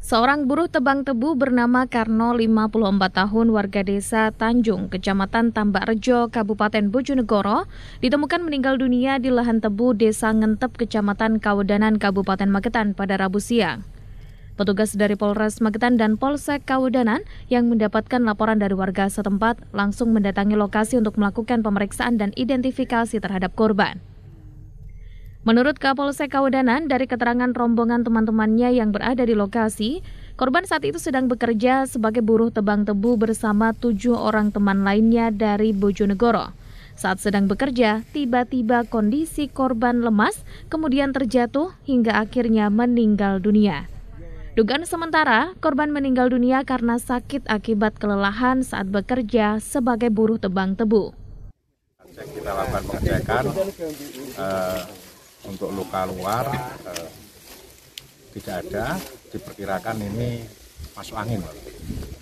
Seorang buruh tebang tebu bernama Karno 54 tahun warga desa Tanjung, Kecamatan Tambak Rejo, Kabupaten Bojonegoro, ditemukan meninggal dunia di lahan tebu desa Ngentep, Kecamatan Kawedanan, Kabupaten Magetan pada Rabu siang. Petugas dari Polres Magetan dan Polsek Kawedanan yang mendapatkan laporan dari warga setempat langsung mendatangi lokasi untuk melakukan pemeriksaan dan identifikasi terhadap korban. Menurut Kapolsek Kaudanan, dari keterangan rombongan teman-temannya yang berada di lokasi, korban saat itu sedang bekerja sebagai buruh tebang tebu bersama tujuh orang teman lainnya dari Bojonegoro. Saat sedang bekerja, tiba-tiba kondisi korban lemas, kemudian terjatuh hingga akhirnya meninggal dunia. Dugaan sementara, korban meninggal dunia karena sakit akibat kelelahan saat bekerja sebagai buruh tebang tebu. Kita lakukan pengecekan, eh, untuk luka luar eh, tidak ada diperkirakan ini masuk angin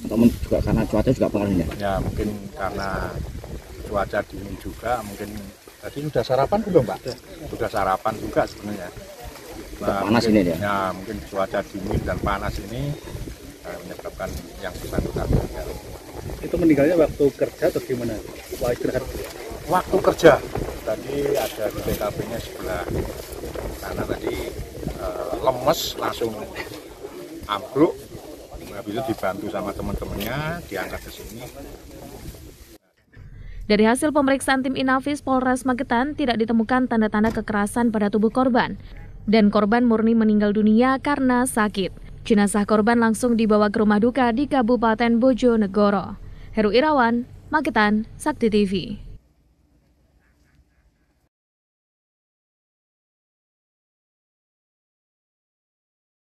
teman juga karena cuaca juga pengaruhnya ya mungkin karena cuaca dingin juga mungkin tadi sudah sarapan belum pak sudah sarapan juga sebenarnya nah, panas mungkin, ini ya? ya mungkin cuaca dingin dan panas ini eh, menyebabkan yang bersangkutan itu meninggalnya waktu kerja atau gimana waktu kerja tadi ada di TKP-nya sebelah karena tadi e, lemes langsung ambruk habis itu dibantu sama teman-temannya diangkat ke sini dari hasil pemeriksaan tim Inavis Polres Magetan tidak ditemukan tanda-tanda kekerasan pada tubuh korban dan korban murni meninggal dunia karena sakit. Jenazah korban langsung dibawa ke rumah duka di Kabupaten Bojonegoro. Heru Irawan, Magetan, Sakti TV.